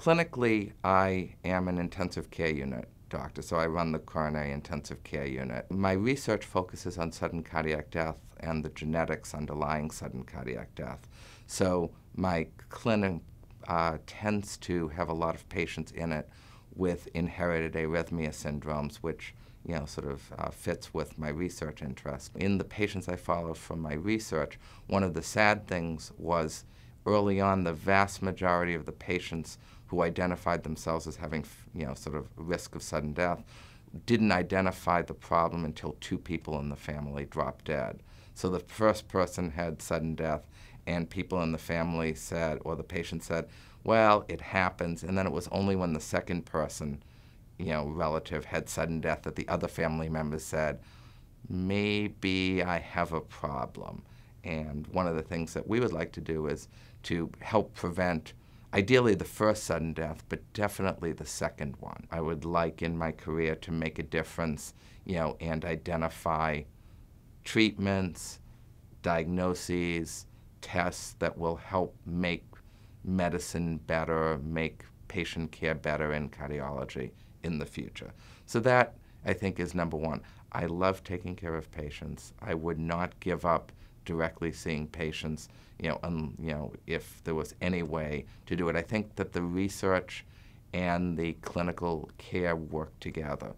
Clinically, I am an intensive care unit doctor, so I run the coronary intensive care unit. My research focuses on sudden cardiac death and the genetics underlying sudden cardiac death. So my clinic uh, tends to have a lot of patients in it with inherited arrhythmia syndromes, which you know, sort of uh, fits with my research interest. In the patients I follow from my research, one of the sad things was early on, the vast majority of the patients who identified themselves as having, you know, sort of risk of sudden death didn't identify the problem until two people in the family dropped dead. So the first person had sudden death, and people in the family said, or the patient said, well, it happens. And then it was only when the second person, you know, relative had sudden death that the other family members said, maybe I have a problem. And one of the things that we would like to do is to help prevent, ideally, the first sudden death, but definitely the second one. I would like in my career to make a difference, you know, and identify treatments, diagnoses, tests that will help make medicine better, make patient care better in cardiology in the future. So that, I think, is number one. I love taking care of patients. I would not give up directly seeing patients, you know, and you know, if there was any way to do it. I think that the research and the clinical care work together.